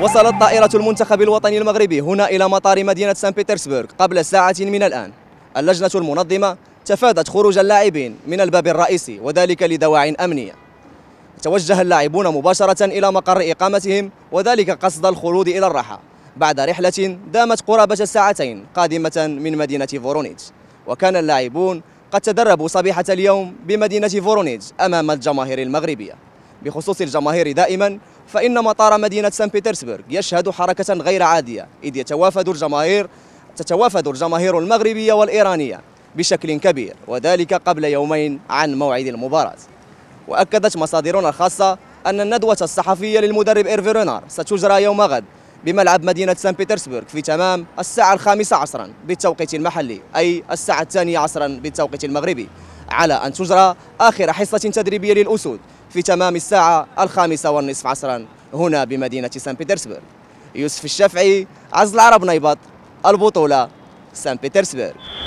وصلت طائرة المنتخب الوطني المغربي هنا إلى مطار مدينة سان بيترسبورغ قبل ساعة من الآن اللجنة المنظمة تفادت خروج اللاعبين من الباب الرئيسي وذلك لدواع أمنية توجه اللاعبون مباشرة إلى مقر إقامتهم وذلك قصد الخلود إلى الراحة بعد رحلة دامت قرابة ساعتين قادمة من مدينة فورونيج وكان اللاعبون قد تدربوا صبيحة اليوم بمدينة فورونيج أمام الجماهير المغربية بخصوص الجماهير دائما فإن مطار مدينة سان بيترسبرغ يشهد حركة غير عادية إذ يتوافد الجماهير تتوافد الجماهير المغربية والإيرانية بشكل كبير وذلك قبل يومين عن موعد المباراة وأكدت مصادرنا الخاصة أن الندوة الصحفية للمدرب إيرفي رونار ستجرى يوم غد بملعب مدينة سان بيترسبرغ في تمام الساعة الخامسة عصرا بالتوقيت المحلي أي الساعة الثانية عصرا بالتوقيت المغربي على أن تجرى آخر حصة تدريبية للأسود في تمام الساعة الخامسة والنصف عصرا هنا بمدينة سان بيترسبيرغ يوسف الشافعي عز العرب نيبط البطولة سان بيترسبيرغ